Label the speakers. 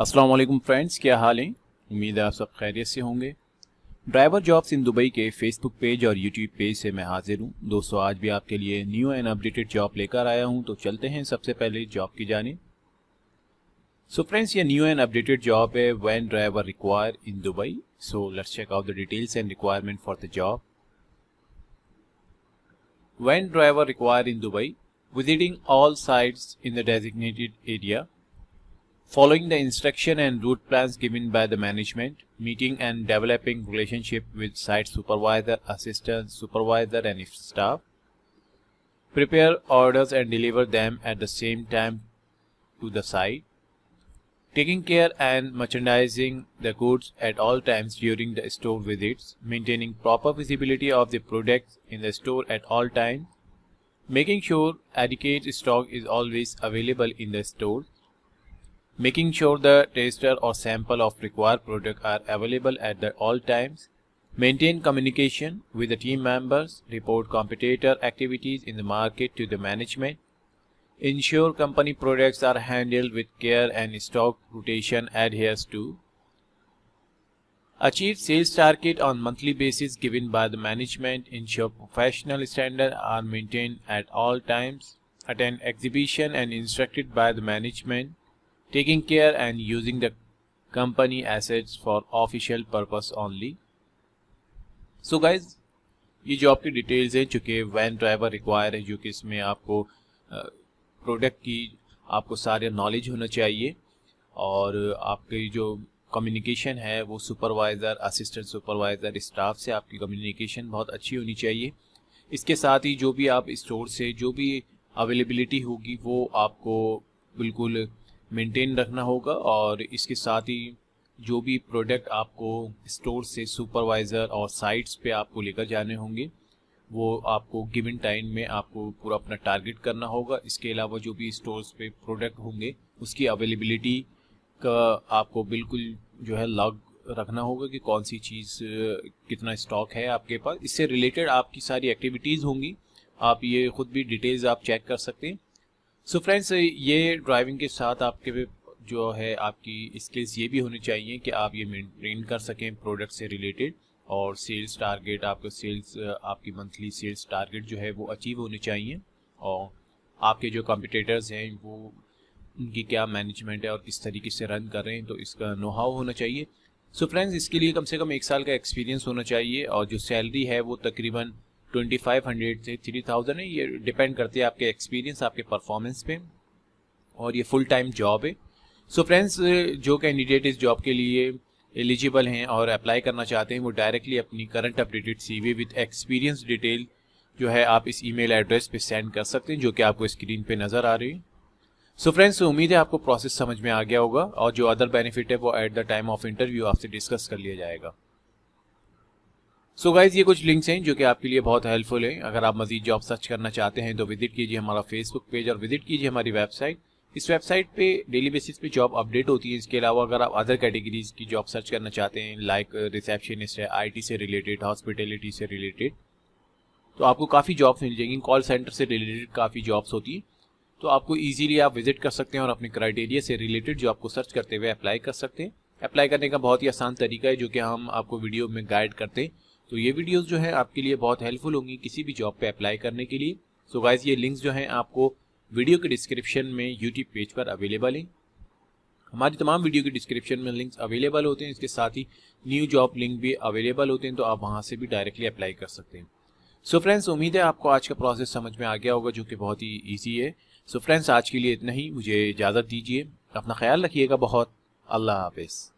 Speaker 1: अस्सलाम वालेकुम फ्रेंड्स क्या हाल हैं उम्मीद है आप सब खैरियत से होंगे ड्राइवर जॉब्स इन दुबई के फेसबुक पेज और यूट्यूब पेज से मैं हाजिर हूं दोस्तों आज भी आपके लिए न्यू एंड अपडेटेड जॉब लेकर आया हूं तो चलते हैं सबसे पहले जॉब की जाने सो फ्रेंड्स ये न्यू एंड अपडेटेड जॉब है van driver require in Dubai so let's check out the details and requirement for the job van driver require in Dubai visiting all sites in the designated area Following the instruction and route plans given by the management, meeting and developing relationship with site supervisor, assistant supervisor and staff. Prepare orders and deliver them at the same time to the site. Taking care and merchandising the goods at all times during the store visits. Maintaining proper visibility of the products in the store at all times. Making sure adequate stock is always available in the store Making sure the taster or sample of required product are available at the all times. Maintain communication with the team members. Report competitor activities in the market to the management. Ensure company products are handled with care and stock rotation adheres to. Achieve sales target on monthly basis given by the management. Ensure professional standards are maintained at all times. Attend exhibition and instructed by the management. taking care and using the company assets for official purpose only so guys ये जो आपकी details हैं चूँकि van driver require है जो कि इसमें आपको प्रोडक्ट की आपको सारे नॉलेज होना चाहिए और आपकी जो कम्युनिकेशन है वो सुपरवाइज़र असिस्टेंट सुपरवाइज़र स्टाफ से आपकी कम्युनिकेशन बहुत अच्छी होनी चाहिए इसके साथ ही जो भी आप स्टोर से जो भी अवेलेबिलिटी होगी वो आपको बिल्कुल मेंटेन रखना होगा और इसके साथ ही जो भी प्रोडक्ट आपको स्टोर से सुपरवाइज़र और साइट्स पे आपको लेकर जाने होंगे वो आपको गिवन टाइम में आपको पूरा अपना टारगेट करना होगा इसके अलावा जो भी स्टोर्स पे प्रोडक्ट होंगे उसकी अवेलेबिलिटी का आपको बिल्कुल जो है लॉग रखना होगा कि कौन सी चीज़ कितना स्टॉक है आपके पास इससे रिलेटेड आपकी सारी एक्टिविटीज़ होंगी आप ये ख़ुद भी डिटेल्स आप चेक कर सकते हैं सो so फ्रेंड्स ये ड्राइविंग के साथ आपके जो है आपकी स्किल्स ये भी होनी चाहिए कि आप ये मेंटेन कर सकें प्रोडक्ट से रिलेटेड और सेल्स टारगेट आपका सेल्स आपकी मंथली सेल्स टारगेट जो है वो अचीव होने चाहिए और आपके जो कॉम्पिटिटर्स हैं वो उनकी क्या मैनेजमेंट है और किस तरीके से रन कर रहे हैं तो इसका नोहाव होना चाहिए सो so फ्रेंड्स इसके लिए कम से कम एक साल का एक्सपीरियंस होना चाहिए और जो सैलरी है वो तकरीबन 2500 से 3000 है ये डिपेंड करते हैं आपके एक्सपीरियंस आपके परफॉर्मेंस पे और ये फुल टाइम जॉब है सो so फ्रेंड्स जो कैंडिडेट इस जॉब के लिए एलिजिबल हैं और अप्लाई करना चाहते हैं वो डायरेक्टली अपनी current updated CV with experience detail जो है आप इस ईमेल एड्रेस पे सेंड कर सकते हैं जो कि आपको स्क्रीन पे नज़र आ रही है सो फ्रेंड्स उम्मीद है आपको प्रोसेस समझ में आ गया होगा और जो अदर बेनिफिट है वो at the time of interview आपसे डिस्कस कर लिया जाएगा सो so गाइज ये कुछ लिंक्स हैं जो कि आपके लिए बहुत हेल्पफुल हैं अगर आप मजीद जॉब सर्च करना चाहते हैं तो विजिट कीजिए हमारा फेसबुक पेज और विजिट कीजिए हमारी वेबसाइट इस वेबसाइट पे डेली बेसिस पे जॉब अपडेट होती है इसके अलावा अगर आप अदर कैटेगरीज की जॉब सर्च करना चाहते हैं लाइक रिसेप्शनिस्ट uh, है आई से रिलेटेड हॉस्पिटेलिटी से रिलेटेड तो आपको काफ़ी जॉब्स मिल जाएंगी कॉल सेंटर से रिलेटेड काफ़ी जॉब्स होती हैं तो आपको ईजिली आप विजिट कर सकते हैं और अपने क्राइटेरिया से रिलेटेड जॉब को सर्च करते हुए अप्लाई कर सकते हैं अप्लाई करने का बहुत ही आसान तरीका है जो कि हम आपको वीडियो में गाइड करते हैं तो ये वीडियोस जो है आपके लिए बहुत हेल्पफुल होंगी किसी भी जॉब पे अप्लाई करने के लिए सो so गाइज ये लिंक्स जो हैं आपको वीडियो के डिस्क्रिप्शन में यूट्यूब पेज पर अवेलेबल हैं हमारी तमाम वीडियो के डिस्क्रिप्शन में लिंक्स अवेलेबल होते हैं इसके साथ ही न्यू जॉब लिंक भी अवेलेबल होते हैं तो आप वहाँ से भी डायरेक्टली अप्लाई कर सकते हैं सो so फ्रेंड्स उम्मीद है आपको आज का प्रोसेस समझ में आ गया होगा जो कि बहुत ही ईजी है सो so फ्रेंड्स आज के लिए इतना ही मुझे इजाज़त दीजिए अपना ख्याल रखिएगा बहुत अल्लाह हाफिज़